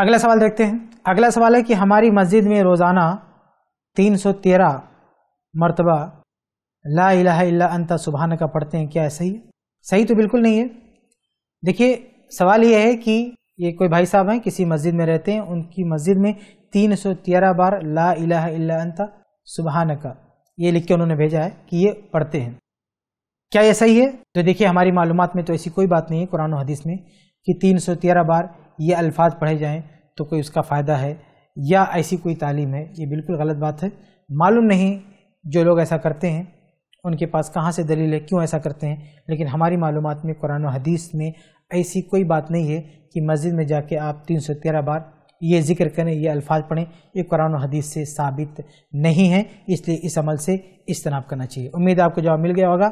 अगला सवाल देखते हैं अगला सवाल है कि हमारी मस्जिद में रोज़ाना 313 मरतबा ला इलाहा इल्ला अंता सुबहाना का पढ़ते हैं क्या सही है सही तो बिल्कुल नहीं है देखिए सवाल यह है कि ये कोई भाई साहब हैं किसी मस्जिद में रहते हैं उनकी मस्जिद में 313 बार ला इलाहा इल्ला अंता सुबहाना का ये लिख के उन्होंने भेजा है कि ये पढ़ते हैं क्या यह सही है तो देखिए हमारी मालूम में तो ऐसी कोई बात नहीं है कुरान हदीस में कि 313 बार ये अल्फाज पढ़े जाएँ तो कोई उसका फ़ायदा है या ऐसी कोई तालीम है ये बिल्कुल गलत बात है मालूम नहीं जो लोग ऐसा करते हैं उनके पास कहाँ से दलील है क्यों ऐसा करते हैं लेकिन हमारी मालूम में कुरान हदीस में ऐसी कोई बात नहीं है कि मस्जिद में जाके आप तीन सौ तेरह बार ये जिक्र करें ये अल्फाज पढ़ें ये कुरान हदीस से साबित नहीं है इसलिए इस अमल से इज्तनाब करना चाहिए उम्मीद आपको जवाब मिल गया होगा